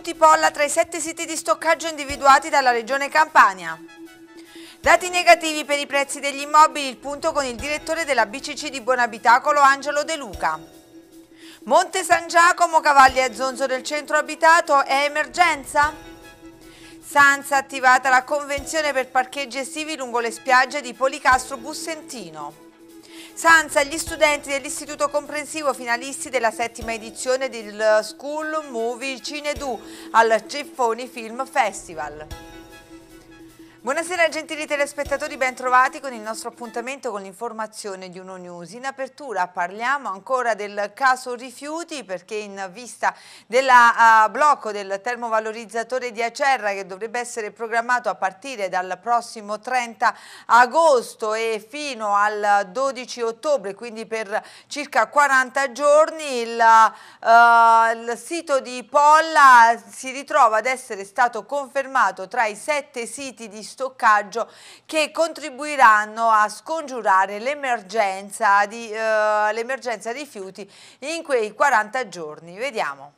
rifiuti Polla tra i sette siti di stoccaggio individuati dalla Regione Campania. Dati negativi per i prezzi degli immobili, il punto con il direttore della BCC di Buonabitacolo Angelo De Luca. Monte San Giacomo, Cavalli e Zonzo del centro abitato, è emergenza? Sanza attivata la convenzione per parcheggi estivi lungo le spiagge di Policastro Bussentino. Sanza, gli studenti dell'Istituto Comprensivo finalisti della settima edizione del School Movie Cinedù al Ceffoni Film Festival. Buonasera gentili telespettatori, ben trovati con il nostro appuntamento con l'informazione di Uno News. In apertura parliamo ancora del caso rifiuti perché in vista del uh, blocco del termovalorizzatore di Acerra che dovrebbe essere programmato a partire dal prossimo 30 agosto e fino al 12 ottobre, quindi per circa 40 giorni, il, uh, il sito di Polla si ritrova ad essere stato confermato tra i sette siti di stoccaggio che contribuiranno a scongiurare l'emergenza di, eh, rifiuti in quei 40 giorni. Vediamo.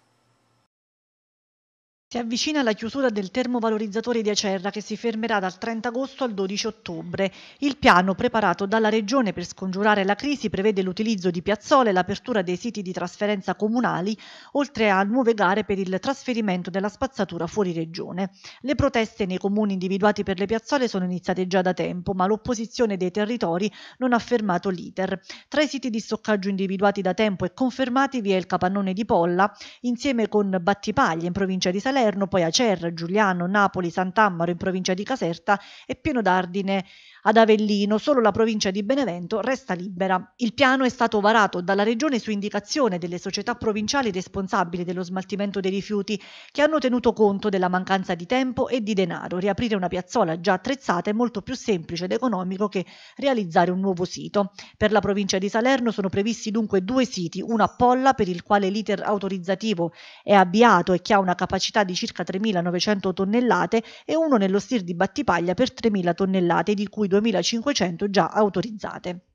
Si avvicina la chiusura del termovalorizzatore di Acerra che si fermerà dal 30 agosto al 12 ottobre. Il piano preparato dalla Regione per scongiurare la crisi prevede l'utilizzo di piazzole, e l'apertura dei siti di trasferenza comunali, oltre a nuove gare per il trasferimento della spazzatura fuori Regione. Le proteste nei comuni individuati per le piazzole sono iniziate già da tempo, ma l'opposizione dei territori non ha fermato l'iter. Tra i siti di stoccaggio individuati da tempo e confermati vi è il capannone di Polla, insieme con Battipaglia in provincia di Salerno, Salerno, poi Cerra, Giuliano, Napoli, Sant'Ammaro in provincia di Caserta e Pieno d'Ardine ad Avellino, solo la provincia di Benevento resta libera. Il piano è stato varato dalla Regione su indicazione delle società provinciali responsabili dello smaltimento dei rifiuti, che hanno tenuto conto della mancanza di tempo e di denaro. Riaprire una piazzola già attrezzata è molto più semplice ed economico che realizzare un nuovo sito. Per la provincia di Salerno sono previsti dunque due siti, uno a Polla per il quale l'iter autorizzativo è avviato e che ha una capacità di di circa 3.900 tonnellate e uno nello STIR di Battipaglia per 3.000 tonnellate, di cui 2.500 già autorizzate.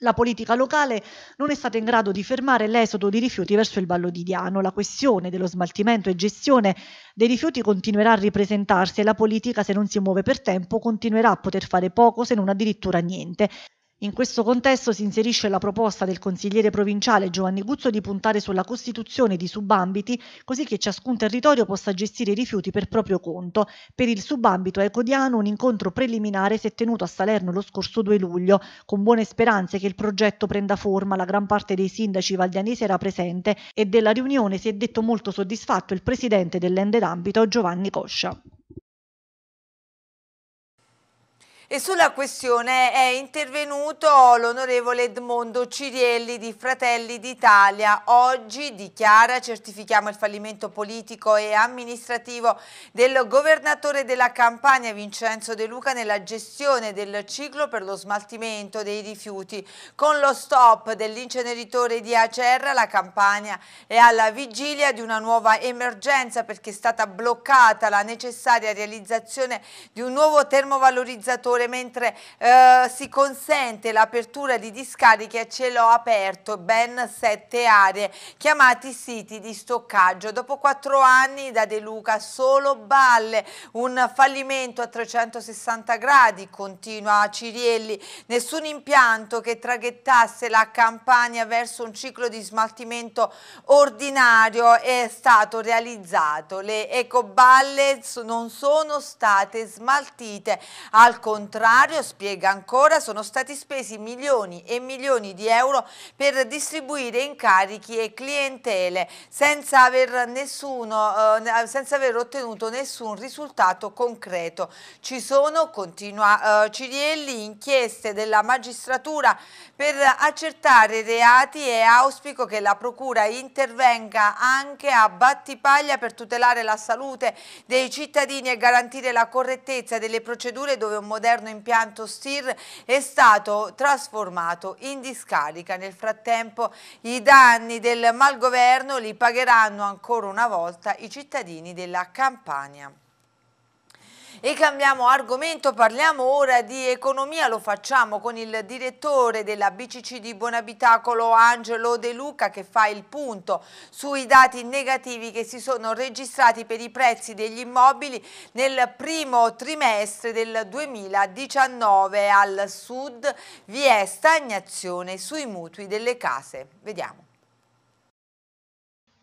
La politica locale non è stata in grado di fermare l'esodo di rifiuti verso il Vallo di Diano. La questione dello smaltimento e gestione dei rifiuti continuerà a ripresentarsi e la politica, se non si muove per tempo, continuerà a poter fare poco se non addirittura niente. In questo contesto si inserisce la proposta del consigliere provinciale Giovanni Guzzo di puntare sulla costituzione di subambiti così che ciascun territorio possa gestire i rifiuti per proprio conto. Per il subambito ecodiano un incontro preliminare si è tenuto a Salerno lo scorso 2 luglio, con buone speranze che il progetto prenda forma, la gran parte dei sindaci valdianesi era presente e della riunione si è detto molto soddisfatto il presidente dell'Ende d'Ambito Giovanni Coscia. E sulla questione è intervenuto l'onorevole Edmondo Cirielli di Fratelli d'Italia. Oggi dichiara certifichiamo il fallimento politico e amministrativo del governatore della Campania Vincenzo De Luca nella gestione del ciclo per lo smaltimento dei rifiuti. Con lo stop dell'inceneritore di Acerra la Campania è alla vigilia di una nuova emergenza perché è stata bloccata la necessaria realizzazione di un nuovo termovalorizzatore ore mentre eh, si consente l'apertura di discariche a cielo aperto, ben sette aree chiamati siti di stoccaggio. Dopo quattro anni da De Luca solo balle, un fallimento a 360 gradi, continua a Cirielli, nessun impianto che traghettasse la campagna verso un ciclo di smaltimento ordinario è stato realizzato. Le ecoballe non sono state smaltite, al contrario contrario, spiega ancora, sono stati spesi milioni e milioni di euro per distribuire incarichi e clientele senza aver, nessuno, eh, senza aver ottenuto nessun risultato concreto. Ci sono, continua eh, Cirielli, inchieste della magistratura per accertare reati e auspico che la Procura intervenga anche a Battipaglia per tutelare la salute dei cittadini e garantire la correttezza delle procedure dove un modello moderno impianto STIR è stato trasformato in discarica. Nel frattempo i danni del malgoverno li pagheranno ancora una volta i cittadini della Campania. E cambiamo argomento, parliamo ora di economia, lo facciamo con il direttore della BCC di Buonabitacolo Angelo De Luca che fa il punto sui dati negativi che si sono registrati per i prezzi degli immobili nel primo trimestre del 2019 al sud vi è stagnazione sui mutui delle case. Vediamo.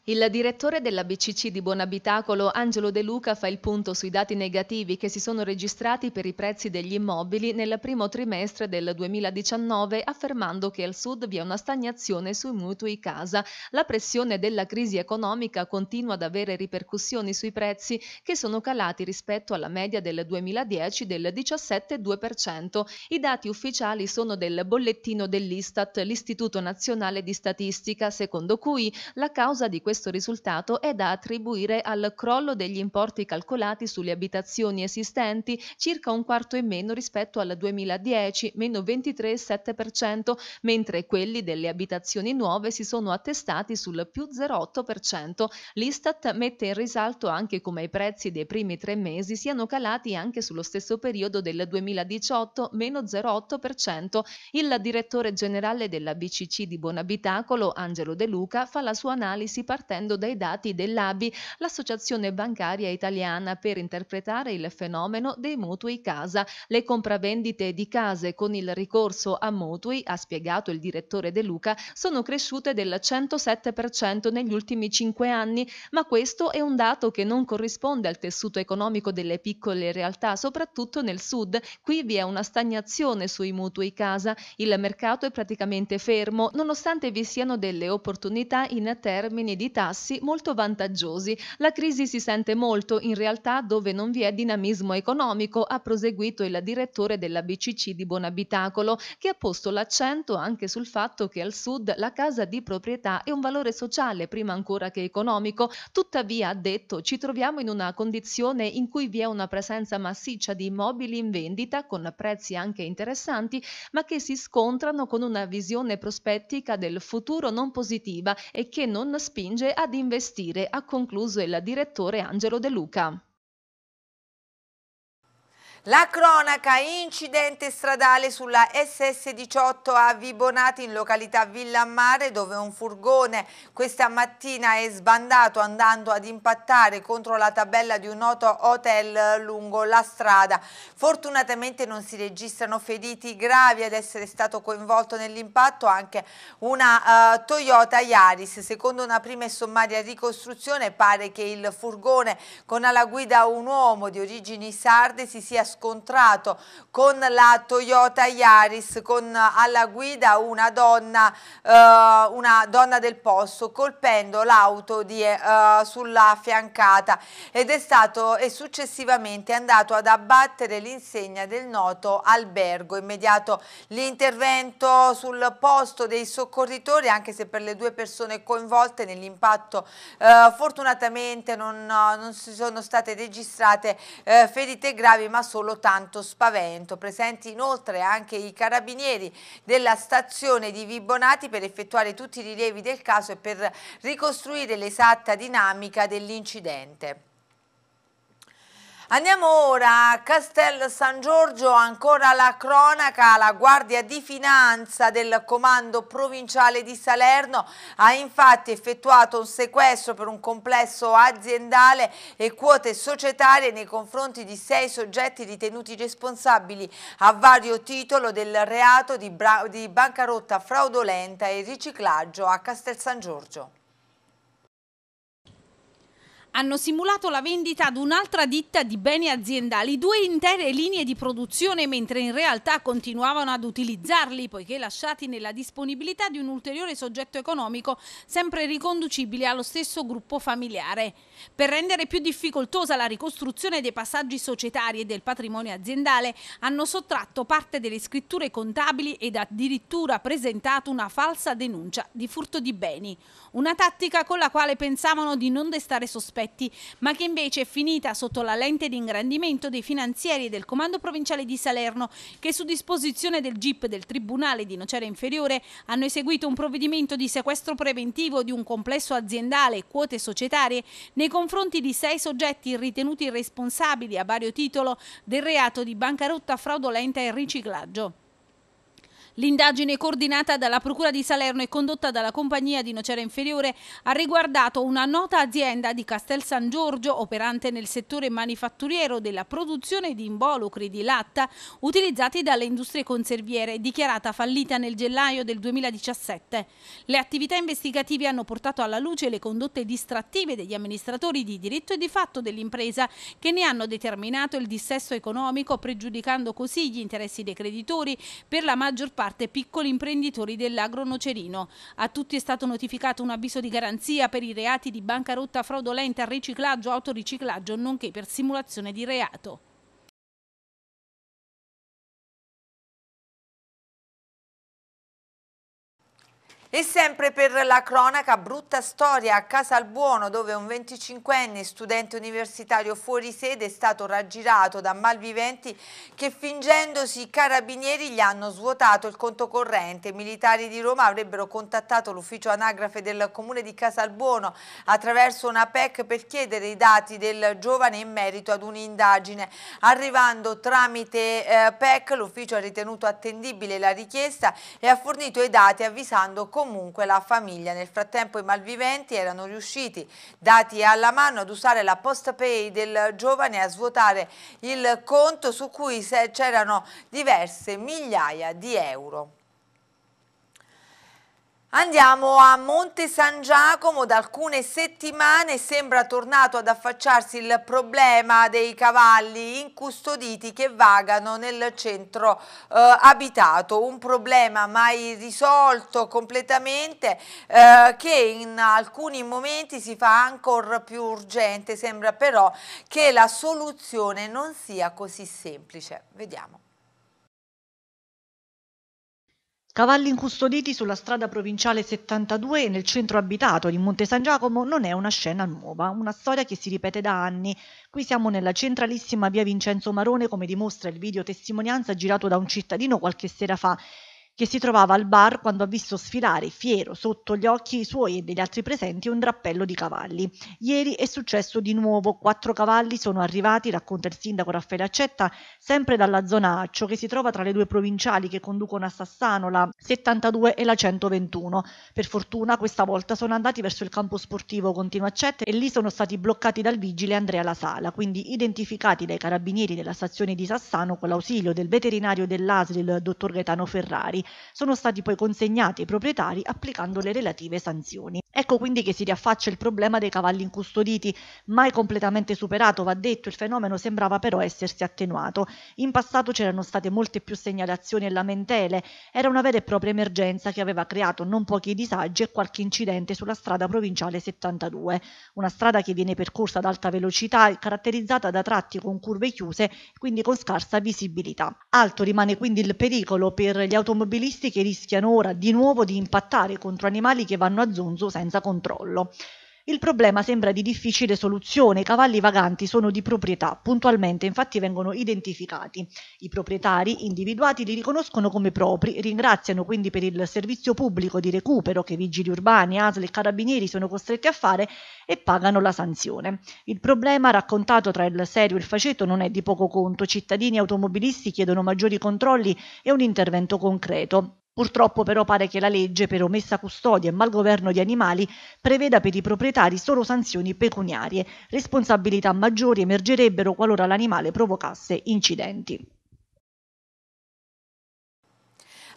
Il direttore della BCC di Buonabitacolo, Angelo De Luca, fa il punto sui dati negativi che si sono registrati per i prezzi degli immobili nel primo trimestre del 2019, affermando che al sud vi è una stagnazione sui mutui casa. La pressione della crisi economica continua ad avere ripercussioni sui prezzi che sono calati rispetto alla media del 2010 del 17,2%. I dati ufficiali sono del bollettino dell'Istat, l'Istituto Nazionale di Statistica, secondo cui la causa di questo questo risultato è da attribuire al crollo degli importi calcolati sulle abitazioni esistenti, circa un quarto in meno rispetto al 2010, meno 23,7%, mentre quelli delle abitazioni nuove si sono attestati sul più 0,8%. L'Istat mette in risalto anche come i prezzi dei primi tre mesi siano calati anche sullo stesso periodo del 2018, meno 0,8%. Il direttore generale della BCC di Buonabitacolo, Angelo De Luca, fa la sua analisi partendo partendo dai dati dell'ABI, l'Associazione Bancaria Italiana, per interpretare il fenomeno dei mutui casa. Le compravendite di case con il ricorso a mutui, ha spiegato il direttore De Luca, sono cresciute del 107% negli ultimi cinque anni, ma questo è un dato che non corrisponde al tessuto economico delle piccole realtà, soprattutto nel sud. Qui vi è una stagnazione sui mutui casa, il mercato è praticamente fermo, nonostante vi siano delle opportunità in termini di tassi molto vantaggiosi. La crisi si sente molto in realtà dove non vi è dinamismo economico, ha proseguito il direttore della BCC di Bonabitacolo, che ha posto l'accento anche sul fatto che al sud la casa di proprietà è un valore sociale prima ancora che economico. Tuttavia, ha detto, ci troviamo in una condizione in cui vi è una presenza massiccia di immobili in vendita con prezzi anche interessanti, ma che si scontrano con una visione prospettica del futuro non positiva e che non spinge ad investire, ha concluso il direttore Angelo De Luca. La cronaca, incidente stradale sulla SS18 a Vibonati in località Villamare dove un furgone questa mattina è sbandato andando ad impattare contro la tabella di un noto hotel lungo la strada. Fortunatamente non si registrano feriti gravi ad essere stato coinvolto nell'impatto anche una uh, Toyota Yaris. Secondo una prima e sommaria ricostruzione pare che il furgone con alla guida un uomo di origini sarde si sia scontrato con la Toyota Yaris con alla guida una donna, eh, una donna del posto colpendo l'auto eh, sulla fiancata ed è stato e successivamente è andato ad abbattere l'insegna del noto albergo. Immediato l'intervento sul posto dei soccorritori anche se per le due persone coinvolte nell'impatto eh, fortunatamente non, non, si sono state registrate eh, ferite gravi ma solo solo tanto spavento. Presenti inoltre anche i carabinieri della stazione di Vibonati per effettuare tutti i rilievi del caso e per ricostruire l'esatta dinamica dell'incidente. Andiamo ora a Castel San Giorgio, ancora la cronaca, la Guardia di Finanza del Comando Provinciale di Salerno ha infatti effettuato un sequestro per un complesso aziendale e quote societarie nei confronti di sei soggetti ritenuti responsabili a vario titolo del reato di, di bancarotta fraudolenta e riciclaggio a Castel San Giorgio hanno simulato la vendita ad un'altra ditta di beni aziendali, due intere linee di produzione mentre in realtà continuavano ad utilizzarli poiché lasciati nella disponibilità di un ulteriore soggetto economico sempre riconducibile allo stesso gruppo familiare. Per rendere più difficoltosa la ricostruzione dei passaggi societari e del patrimonio aziendale hanno sottratto parte delle scritture contabili ed addirittura presentato una falsa denuncia di furto di beni, una tattica con la quale pensavano di non destare sospetto effetti, ma che invece è finita sotto la lente di ingrandimento dei finanzieri del Comando Provinciale di Salerno, che su disposizione del GIP del Tribunale di Nocera Inferiore hanno eseguito un provvedimento di sequestro preventivo di un complesso aziendale e quote societarie nei confronti di sei soggetti ritenuti responsabili a vario titolo del reato di bancarotta fraudolenta e riciclaggio. L'indagine coordinata dalla Procura di Salerno e condotta dalla Compagnia di Nocera Inferiore ha riguardato una nota azienda di Castel San Giorgio operante nel settore manifatturiero della produzione di involucri di latta utilizzati dalle industrie conserviere dichiarata fallita nel gennaio del 2017. Le attività investigative hanno portato alla luce le condotte distrattive degli amministratori di diritto e di fatto dell'impresa che ne hanno determinato il dissesto economico pregiudicando così gli interessi dei creditori per la maggior parte parte piccoli imprenditori dell'agro nocerino. A tutti è stato notificato un avviso di garanzia per i reati di bancarotta fraudolenta, riciclaggio, autoriciclaggio, nonché per simulazione di reato. E sempre per la cronaca, brutta storia a Casalbuono dove un 25enne studente universitario fuori sede è stato raggirato da malviventi che fingendosi carabinieri gli hanno svuotato il conto corrente. I militari di Roma avrebbero contattato l'ufficio anagrafe del comune di Casalbuono attraverso una PEC per chiedere i dati del giovane in merito ad un'indagine. Arrivando tramite eh, PEC l'ufficio ha ritenuto attendibile la richiesta e ha fornito i dati avvisando comunque comunque la famiglia. Nel frattempo i malviventi erano riusciti, dati alla mano, ad usare la post pay del giovane e a svuotare il conto su cui c'erano diverse migliaia di euro. Andiamo a Monte San Giacomo, da alcune settimane sembra tornato ad affacciarsi il problema dei cavalli incustoditi che vagano nel centro eh, abitato, un problema mai risolto completamente eh, che in alcuni momenti si fa ancora più urgente, sembra però che la soluzione non sia così semplice. Vediamo. Cavalli incustoditi sulla strada provinciale 72 nel centro abitato di Monte San Giacomo non è una scena nuova, una storia che si ripete da anni. Qui siamo nella centralissima via Vincenzo Marone, come dimostra il video testimonianza girato da un cittadino qualche sera fa che si trovava al bar quando ha visto sfilare fiero sotto gli occhi suoi e degli altri presenti un drappello di cavalli. Ieri è successo di nuovo, quattro cavalli sono arrivati, racconta il sindaco Raffaele Accetta, sempre dalla zona Accio che si trova tra le due provinciali che conducono a Sassano, la 72 e la 121. Per fortuna questa volta sono andati verso il campo sportivo Continua Accetta e lì sono stati bloccati dal vigile Andrea La Sala, quindi identificati dai carabinieri della stazione di Sassano con l'ausilio del veterinario dell'ASL, dottor Gaetano Ferrari sono stati poi consegnati ai proprietari applicando le relative sanzioni. Ecco quindi che si riaffaccia il problema dei cavalli incustoditi, mai completamente superato, va detto, il fenomeno sembrava però essersi attenuato. In passato c'erano state molte più segnalazioni e lamentele, era una vera e propria emergenza che aveva creato non pochi disagi e qualche incidente sulla strada provinciale 72, una strada che viene percorsa ad alta velocità e caratterizzata da tratti con curve chiuse, quindi con scarsa visibilità. Alto rimane quindi il pericolo per gli automobilisti che rischiano ora di nuovo di impattare contro animali che vanno a zonzo senza senza controllo. Il problema sembra di difficile soluzione, i cavalli vaganti sono di proprietà, puntualmente infatti vengono identificati. I proprietari individuati li riconoscono come propri, ringraziano quindi per il servizio pubblico di recupero che vigili urbani, ASL e carabinieri sono costretti a fare e pagano la sanzione. Il problema raccontato tra il serio e il faceto non è di poco conto, cittadini e automobilisti chiedono maggiori controlli e un intervento concreto. Purtroppo però pare che la legge per omessa custodia e malgoverno di animali preveda per i proprietari solo sanzioni pecuniarie, responsabilità maggiori emergerebbero qualora l'animale provocasse incidenti.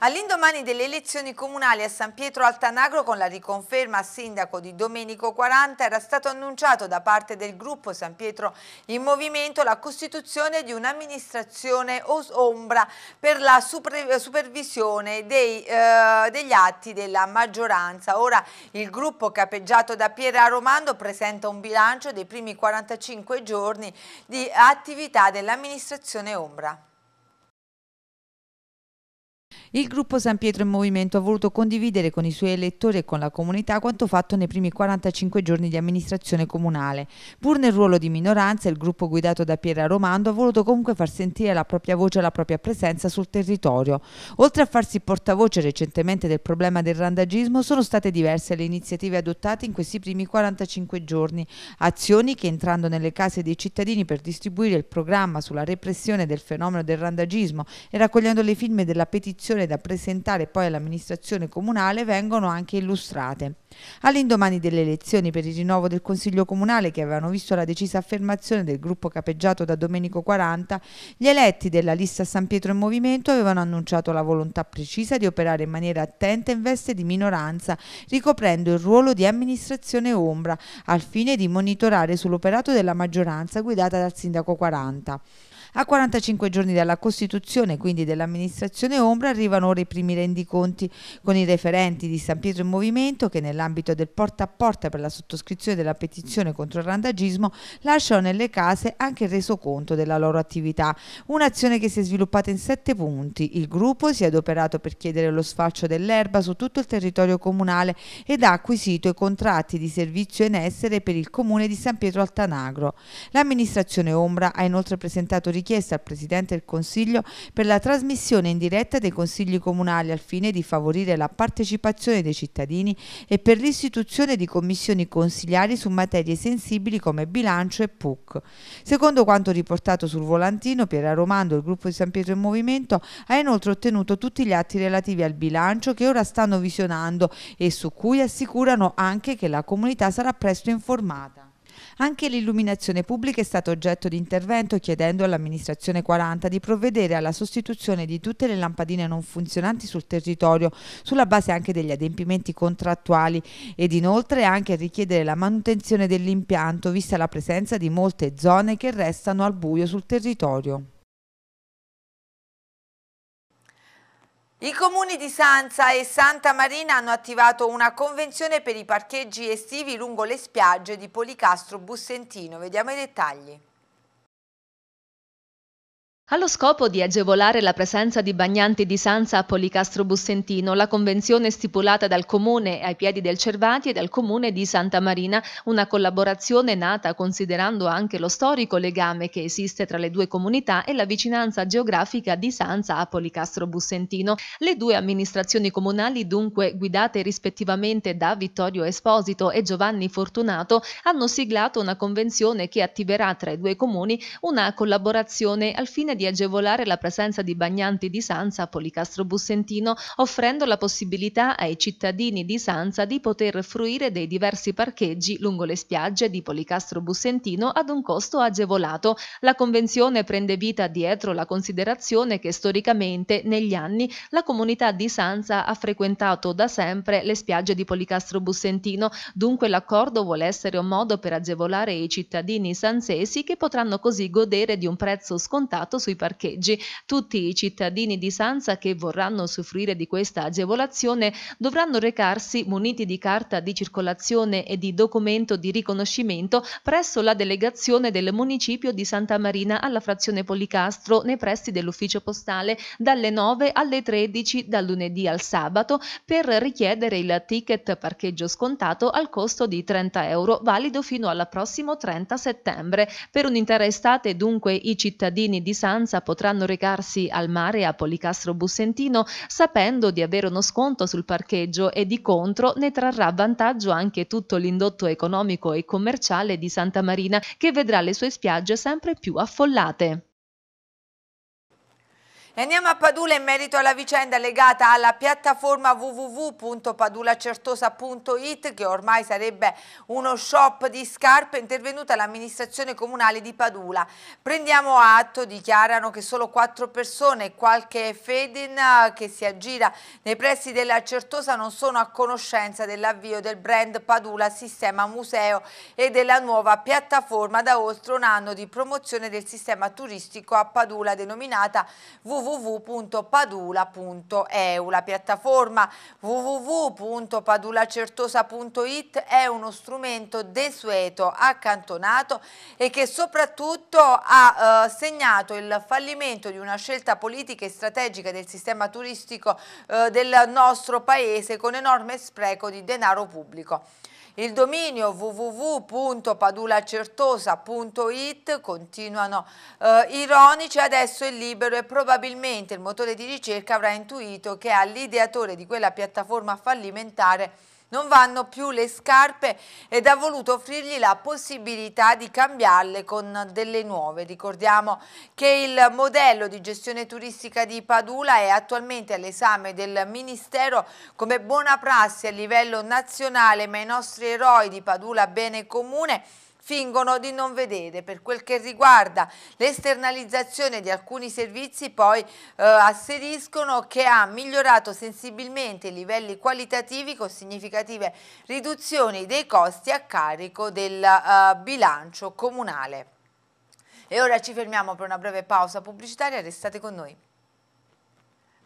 All'indomani delle elezioni comunali a San Pietro Altanagro con la riconferma a sindaco di Domenico 40 era stato annunciato da parte del gruppo San Pietro in Movimento la costituzione di un'amministrazione ombra per la supervisione dei, eh, degli atti della maggioranza. Ora il gruppo capeggiato da Piera Romando presenta un bilancio dei primi 45 giorni di attività dell'amministrazione ombra. Il gruppo San Pietro in Movimento ha voluto condividere con i suoi elettori e con la comunità quanto fatto nei primi 45 giorni di amministrazione comunale. Pur nel ruolo di minoranza, il gruppo guidato da Piera Romando ha voluto comunque far sentire la propria voce e la propria presenza sul territorio. Oltre a farsi portavoce recentemente del problema del randagismo, sono state diverse le iniziative adottate in questi primi 45 giorni, azioni che entrando nelle case dei cittadini per distribuire il programma sulla repressione del fenomeno del randagismo e raccogliendo le firme della petizione da presentare poi all'amministrazione comunale vengono anche illustrate. All'indomani delle elezioni per il rinnovo del Consiglio Comunale che avevano visto la decisa affermazione del gruppo capeggiato da Domenico 40, gli eletti della lista San Pietro in Movimento avevano annunciato la volontà precisa di operare in maniera attenta in veste di minoranza, ricoprendo il ruolo di amministrazione ombra, al fine di monitorare sull'operato della maggioranza guidata dal sindaco 40. A 45 giorni dalla Costituzione, quindi dell'amministrazione Ombra, arrivano ora i primi rendiconti con i referenti di San Pietro in Movimento che nell'ambito del porta a porta per la sottoscrizione della petizione contro il randagismo lasciano nelle case anche il resoconto della loro attività. Un'azione che si è sviluppata in sette punti. Il gruppo si è adoperato per chiedere lo sfalcio dell'erba su tutto il territorio comunale ed ha acquisito i contratti di servizio in essere per il comune di San Pietro Altanagro. L'amministrazione Ombra ha inoltre presentato richieste richiesta al Presidente del Consiglio per la trasmissione in diretta dei consigli comunali al fine di favorire la partecipazione dei cittadini e per l'istituzione di commissioni consigliari su materie sensibili come bilancio e PUC. Secondo quanto riportato sul volantino, Piera Romando, il gruppo di San Pietro in Movimento, ha inoltre ottenuto tutti gli atti relativi al bilancio che ora stanno visionando e su cui assicurano anche che la comunità sarà presto informata. Anche l'illuminazione pubblica è stata oggetto di intervento chiedendo all'amministrazione 40 di provvedere alla sostituzione di tutte le lampadine non funzionanti sul territorio sulla base anche degli adempimenti contrattuali ed inoltre anche a richiedere la manutenzione dell'impianto vista la presenza di molte zone che restano al buio sul territorio. I comuni di Sanza e Santa Marina hanno attivato una convenzione per i parcheggi estivi lungo le spiagge di Policastro Bussentino. Vediamo i dettagli. Allo scopo di agevolare la presenza di bagnanti di Sanza a Policastro Bussentino, la convenzione stipulata dal Comune ai piedi del Cervati e dal Comune di Santa Marina, una collaborazione nata considerando anche lo storico legame che esiste tra le due comunità e la vicinanza geografica di Sanza a Policastro Bussentino. Le due amministrazioni comunali, dunque guidate rispettivamente da Vittorio Esposito e Giovanni Fortunato, hanno siglato una convenzione che attiverà tra i due comuni una collaborazione al fine di agevolare la presenza di bagnanti di Sanza a Policastro Bussentino, offrendo la possibilità ai cittadini di Sanza di poter fruire dei diversi parcheggi lungo le spiagge di Policastro Bussentino ad un costo agevolato. La convenzione prende vita dietro la considerazione che storicamente negli anni la comunità di Sanza ha frequentato da sempre le spiagge di Policastro Bussentino, dunque l'accordo vuole essere un modo per agevolare i cittadini sanzesi che potranno così godere di un prezzo scontato sui parcheggi. Tutti i cittadini di Sanza che vorranno soffrire di questa agevolazione dovranno recarsi muniti di carta di circolazione e di documento di riconoscimento presso la delegazione del municipio di Santa Marina alla frazione Policastro nei pressi dell'ufficio postale dalle 9 alle 13 dal lunedì al sabato per richiedere il ticket parcheggio scontato al costo di 30 euro valido fino al prossimo 30 settembre. Per un'intera estate dunque i cittadini di Sanza vacanza potranno recarsi al mare a Policastro Bussentino sapendo di avere uno sconto sul parcheggio e di contro ne trarrà vantaggio anche tutto l'indotto economico e commerciale di Santa Marina che vedrà le sue spiagge sempre più affollate. E andiamo a Padula in merito alla vicenda legata alla piattaforma www.padulacertosa.it che ormai sarebbe uno shop di scarpe intervenuta l'amministrazione comunale di Padula. Prendiamo atto, dichiarano che solo quattro persone e qualche fedin eh, che si aggira nei pressi della Certosa non sono a conoscenza dell'avvio del brand Padula Sistema Museo e della nuova piattaforma da oltre un anno di promozione del sistema turistico a Padula denominata www www.padula.eu. La piattaforma www.padulacertosa.it è uno strumento desueto, accantonato e che soprattutto ha eh, segnato il fallimento di una scelta politica e strategica del sistema turistico eh, del nostro paese con enorme spreco di denaro pubblico. Il dominio www.padulacertosa.it continuano eh, ironici, adesso è libero e probabilmente il motore di ricerca avrà intuito che all'ideatore di quella piattaforma fallimentare non vanno più le scarpe ed ha voluto offrirgli la possibilità di cambiarle con delle nuove. Ricordiamo che il modello di gestione turistica di Padula è attualmente all'esame del Ministero come buona prassi a livello nazionale, ma i nostri eroi di Padula Bene Comune fingono di non vedere. Per quel che riguarda l'esternalizzazione di alcuni servizi poi eh, asseriscono che ha migliorato sensibilmente i livelli qualitativi con significative riduzioni dei costi a carico del eh, bilancio comunale. E ora ci fermiamo per una breve pausa pubblicitaria, restate con noi.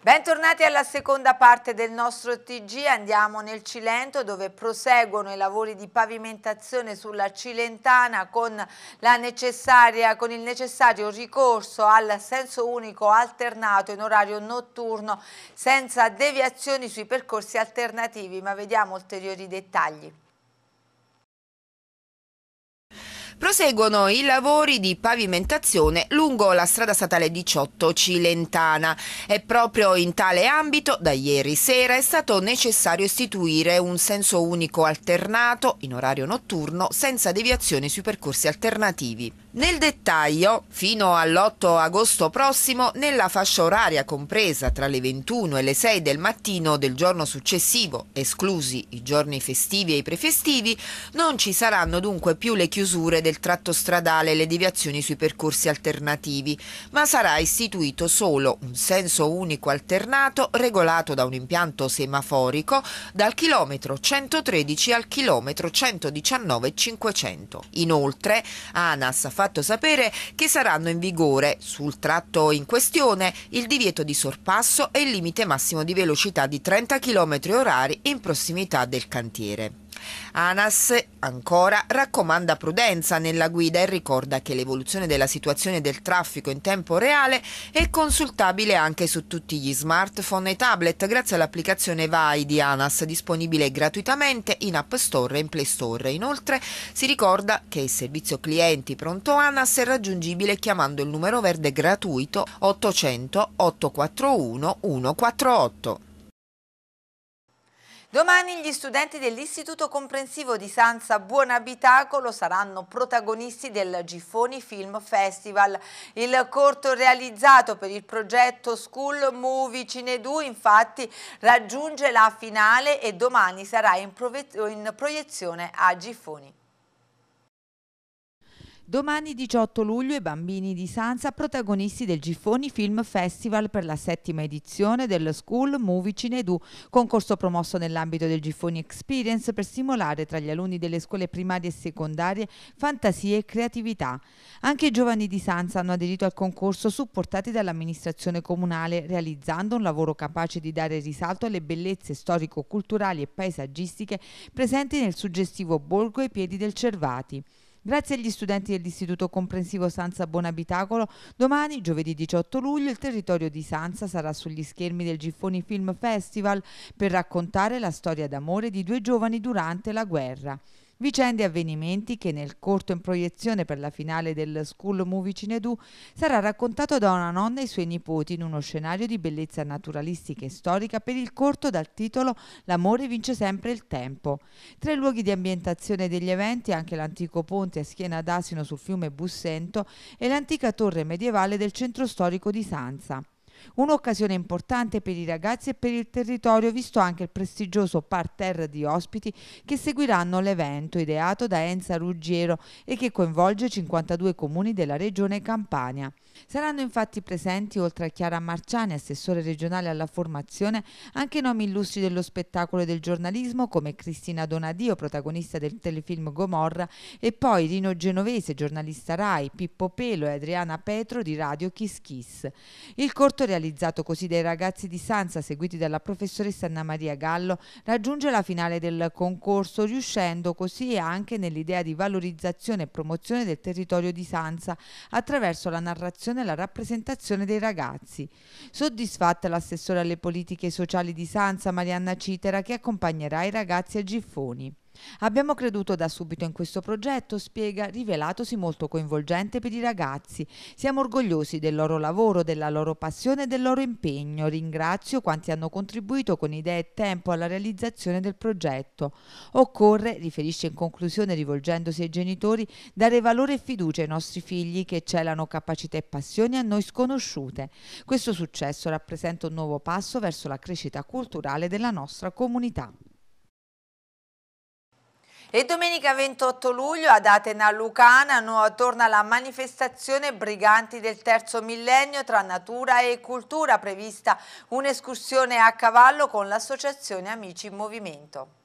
Bentornati alla seconda parte del nostro TG, andiamo nel Cilento dove proseguono i lavori di pavimentazione sulla Cilentana con, con, il necessario ricorso al senso unico alternato in orario notturno senza deviazioni sui percorsi alternativi, ma vediamo ulteriori dettagli. Proseguono i lavori di pavimentazione lungo la strada statale 18 Cilentana e proprio in tale ambito da ieri sera è stato necessario istituire un senso unico alternato in orario notturno senza deviazione sui percorsi alternativi. Nel dettaglio, fino all'8 agosto prossimo, nella fascia oraria compresa tra le 21 e le 6 del mattino del giorno successivo, esclusi i giorni festivi e i prefestivi, non ci saranno dunque più le chiusure del tratto stradale e le deviazioni sui percorsi alternativi, ma sarà istituito solo un senso unico alternato regolato da un impianto semaforico dal chilometro 113 al chilometro 119 500. Inoltre, ANAS fatto sapere che saranno in vigore sul tratto in questione il divieto di sorpasso e il limite massimo di velocità di 30 km orari in prossimità del cantiere. Anas ancora raccomanda prudenza nella guida e ricorda che l'evoluzione della situazione del traffico in tempo reale è consultabile anche su tutti gli smartphone e tablet grazie all'applicazione Vai di Anas disponibile gratuitamente in App Store e in Play Store. Inoltre si ricorda che il servizio clienti pronto Anas è raggiungibile chiamando il numero verde gratuito 800 841 148. Domani gli studenti dell'Istituto Comprensivo di Sanza Buonabitacolo saranno protagonisti del Giffoni Film Festival. Il corto realizzato per il progetto School Movie Cinedu infatti raggiunge la finale e domani sarà in, in proiezione a Giffoni. Domani 18 luglio i bambini di Sansa protagonisti del Giffoni Film Festival per la settima edizione del School Movie Cinedu, concorso promosso nell'ambito del Giffoni Experience per stimolare tra gli alunni delle scuole primarie e secondarie fantasie e creatività. Anche i giovani di Sansa hanno aderito al concorso supportati dall'amministrazione comunale realizzando un lavoro capace di dare risalto alle bellezze storico-culturali e paesaggistiche presenti nel suggestivo borgo ai piedi del Cervati. Grazie agli studenti dell'Istituto Comprensivo Sanza Buonabitacolo, domani, giovedì 18 luglio, il territorio di Sanza sarà sugli schermi del Giffoni Film Festival per raccontare la storia d'amore di due giovani durante la guerra. Vicende e avvenimenti che nel corto in proiezione per la finale del School Movie Cinedu sarà raccontato da una nonna e i suoi nipoti in uno scenario di bellezza naturalistica e storica per il corto dal titolo L'amore vince sempre il tempo. Tra i luoghi di ambientazione degli eventi anche l'antico ponte a schiena d'asino sul fiume Bussento e l'antica torre medievale del centro storico di Sanza. Un'occasione importante per i ragazzi e per il territorio, visto anche il prestigioso parterre di ospiti che seguiranno l'evento ideato da Enza Ruggiero e che coinvolge 52 comuni della regione Campania. Saranno infatti presenti, oltre a Chiara Marciani, assessore regionale alla formazione, anche nomi illustri dello spettacolo e del giornalismo come Cristina Donadio, protagonista del telefilm Gomorra, e poi Rino Genovese, giornalista RAI, Pippo Pelo e Adriana Petro di Radio Kiss Kiss. Il corto realizzato così dai ragazzi di Sanza, seguiti dalla professoressa Anna Maria Gallo, raggiunge la finale del concorso, riuscendo così anche nell'idea di valorizzazione e promozione del territorio di Sanza attraverso la narrazione formazione e rappresentazione dei ragazzi. Soddisfatta l'assessore alle politiche sociali di Sanza Marianna Citera che accompagnerà i ragazzi a Giffoni. Abbiamo creduto da subito in questo progetto, spiega, rivelatosi molto coinvolgente per i ragazzi. Siamo orgogliosi del loro lavoro, della loro passione e del loro impegno. Ringrazio quanti hanno contribuito con idee e tempo alla realizzazione del progetto. Occorre, riferisce in conclusione rivolgendosi ai genitori, dare valore e fiducia ai nostri figli che celano capacità e passioni a noi sconosciute. Questo successo rappresenta un nuovo passo verso la crescita culturale della nostra comunità. E domenica 28 luglio ad Atena Lucana torna la manifestazione Briganti del Terzo Millennio tra natura e cultura, prevista un'escursione a cavallo con l'associazione Amici in Movimento.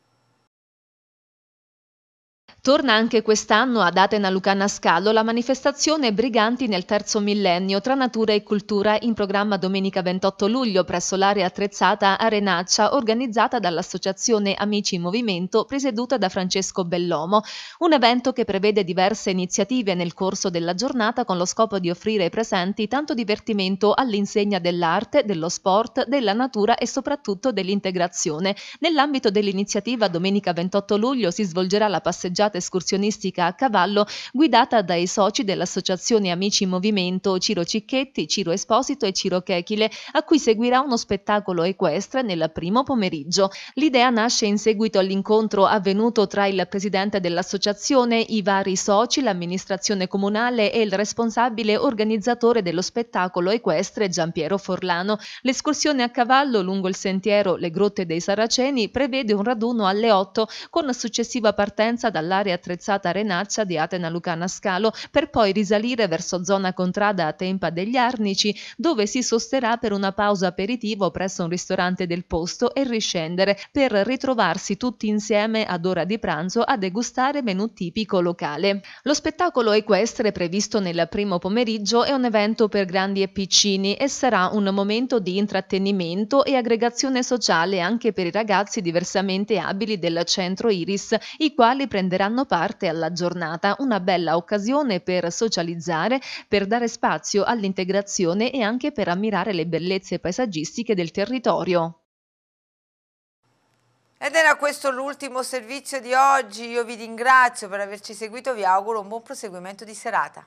Torna anche quest'anno ad Atena Lucana Scalo la manifestazione Briganti nel terzo millennio tra natura e cultura in programma domenica 28 luglio presso l'area attrezzata Arenaccia organizzata dall'associazione Amici in Movimento presieduta da Francesco Bellomo, un evento che prevede diverse iniziative nel corso della giornata con lo scopo di offrire ai presenti tanto divertimento all'insegna dell'arte, dello sport, della natura e soprattutto dell'integrazione. Nell'ambito dell'iniziativa domenica 28 luglio si svolgerà la passeggiata giornata escursionistica a cavallo guidata dai soci dell'associazione Amici in Movimento Ciro Cicchetti, Ciro Esposito e Ciro Chechile, a cui seguirà uno spettacolo equestre nel primo pomeriggio. L'idea nasce in seguito all'incontro avvenuto tra il presidente dell'associazione, i vari soci, l'amministrazione comunale e il responsabile organizzatore dello spettacolo equestre Giampiero Forlano. L'escursione a cavallo lungo il sentiero Le Grotte dei Saraceni prevede un raduno alle 8 con successiva partenza dall'area e attrezzata Renaccia di Atena Lucana Scalo per poi risalire verso zona contrada a Tempa degli Arnici dove si sosterrà per una pausa aperitivo presso un ristorante del posto e riscendere per ritrovarsi tutti insieme ad ora di pranzo a degustare menù tipico locale. Lo spettacolo equestre previsto nel primo pomeriggio è un evento per grandi e piccini e sarà un momento di intrattenimento e aggregazione sociale anche per i ragazzi diversamente abili del centro Iris, i quali prenderanno daranno parte alla giornata, una bella occasione per socializzare, per dare spazio all'integrazione e anche per ammirare le bellezze paesaggistiche del territorio. Ed era questo l'ultimo servizio di oggi, io vi ringrazio per averci seguito, vi auguro un buon proseguimento di serata.